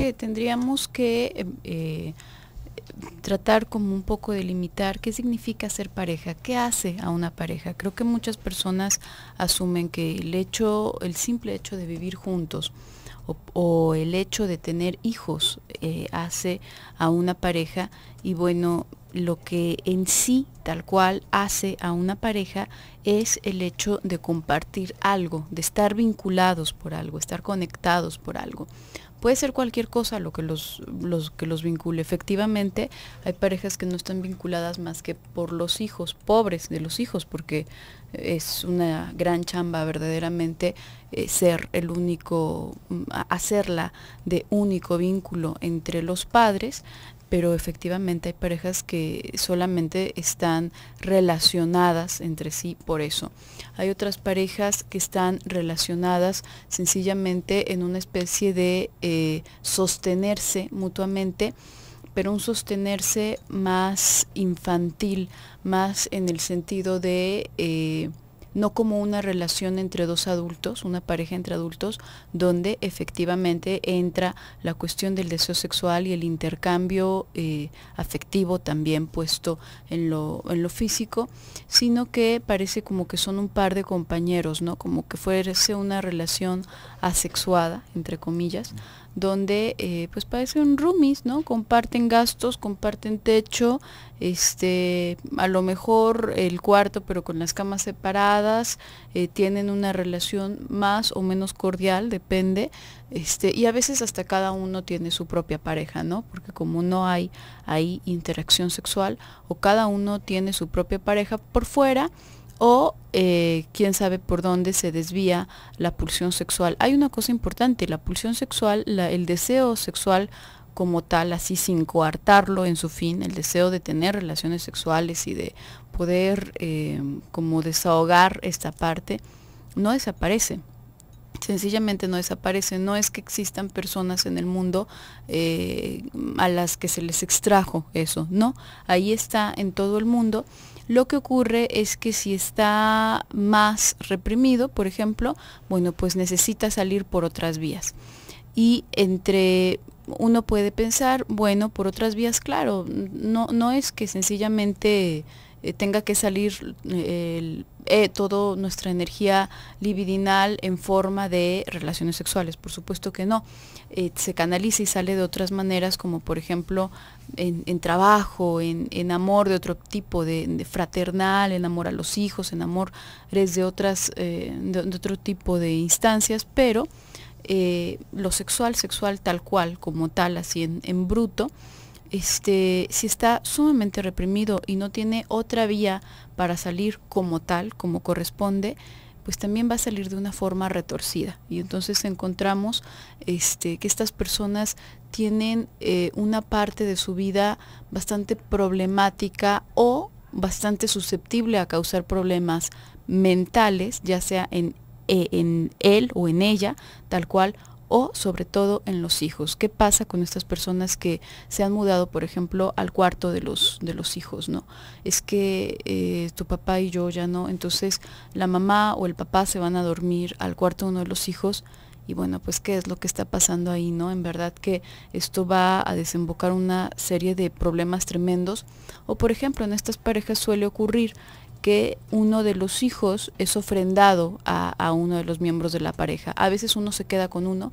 que tendríamos que em, eh, tratar como un poco de limitar qué significa ser pareja, qué hace a una pareja. Creo que muchas personas asumen que el hecho, el simple hecho de vivir juntos o, el hecho de tener hijos eh, hace a una pareja y bueno, lo que en sí tal cual hace a una pareja es el hecho de compartir algo, de estar vinculados por algo, estar conectados por algo. Puede ser cualquier cosa lo que los, los, que los vincule. Efectivamente, hay parejas que no están vinculadas más que por los hijos, pobres de los hijos, porque es una gran chamba verdaderamente eh, ser el único, mm, hacerla de único vínculo entre los padres, pero efectivamente hay parejas que solamente están relacionadas entre sí por eso. Hay otras parejas que están relacionadas sencillamente en una especie de eh, sostenerse mutuamente pero un sostenerse más infantil, más en el sentido de eh, no como una relación entre dos adultos, una pareja entre adultos, donde efectivamente entra la cuestión del deseo sexual y el intercambio eh, afectivo también puesto en lo, físico, sino que parece como que son un par de compañeros, ¿no? Como que fuese una relación asexuada, entre comillas, donde eh, pues parece un un roomies, ¿no? Comparten gastos, comparten techo, este, a lo mejor el cuarto, pero con las camas separadas eh, tienen una relación más o menos cordial, depende, este, y a veces hasta cada uno tiene su propia pareja, ¿no? Porque como no hay ahí interacción sexual, o cada uno tiene su propia pareja por fuera, o eh, quién sabe por dónde se desvía la pulsión sexual. Hay una cosa importante, la pulsión sexual, el deseo sexual como tal, así sin coartarlo en su fin, el deseo de tener relaciones sexuales y de poder eh, como desahogar esta parte, no desaparece. Sencillamente no desaparece. No es que existan personas en el mundo eh, a las que se les extrajo eso. No, ahí está en todo el mundo. Lo que ocurre es que si está más reprimido, por ejemplo, bueno, pues necesita salir por otras vías y entre uno puede pensar, bueno, por otras vías, claro, no, no es que sencillamente eh, tenga que salir eh, eh, toda nuestra energía libidinal en forma de relaciones sexuales, por supuesto que no. se canaliza y sale de otras maneras, como por ejemplo en, en trabajo, en, amor de otro tipo, de, fraternal, en amor a los hijos, en amor desde otras, de, otro tipo de instancias, pero eh, lo sexual, sexual tal cual, como tal, así en, bruto, este, si está sumamente reprimido y no tiene otra vía para salir como tal, como corresponde, pues también va a salir de una forma retorcida. Y entonces encontramos este, que estas personas tienen eh, una parte de su vida bastante problemática o bastante susceptible a causar problemas mentales, ya sea en eh, en él o en ella, tal cual, o sobre todo en los hijos. ¿Qué pasa con estas personas que se han mudado, por ejemplo, al cuarto de los, de los hijos? ¿no? Es que eh, tu papá y yo ya no, entonces la mamá o el papá se van a dormir al cuarto de uno de los hijos y bueno, pues qué es lo que está pasando ahí, ¿no? En verdad que esto va a desembocar una serie de problemas tremendos. O por ejemplo, en estas parejas suele ocurrir que uno de los hijos es ofrendado a, uno de los miembros de la pareja. A veces uno se queda con uno,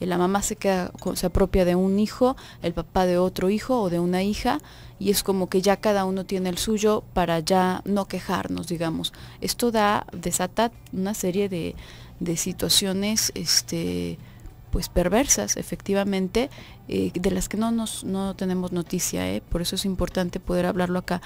eh, la mamá se, queda se apropia de un hijo, el papá de otro hijo o de una hija, y es como que ya cada uno tiene el suyo para ya no quejarnos, digamos. Esto da, desata una serie de, situaciones este, pues perversas, efectivamente, eh, de las que no, tenemos noticia, ¿eh? por eso es importante poder hablarlo acá.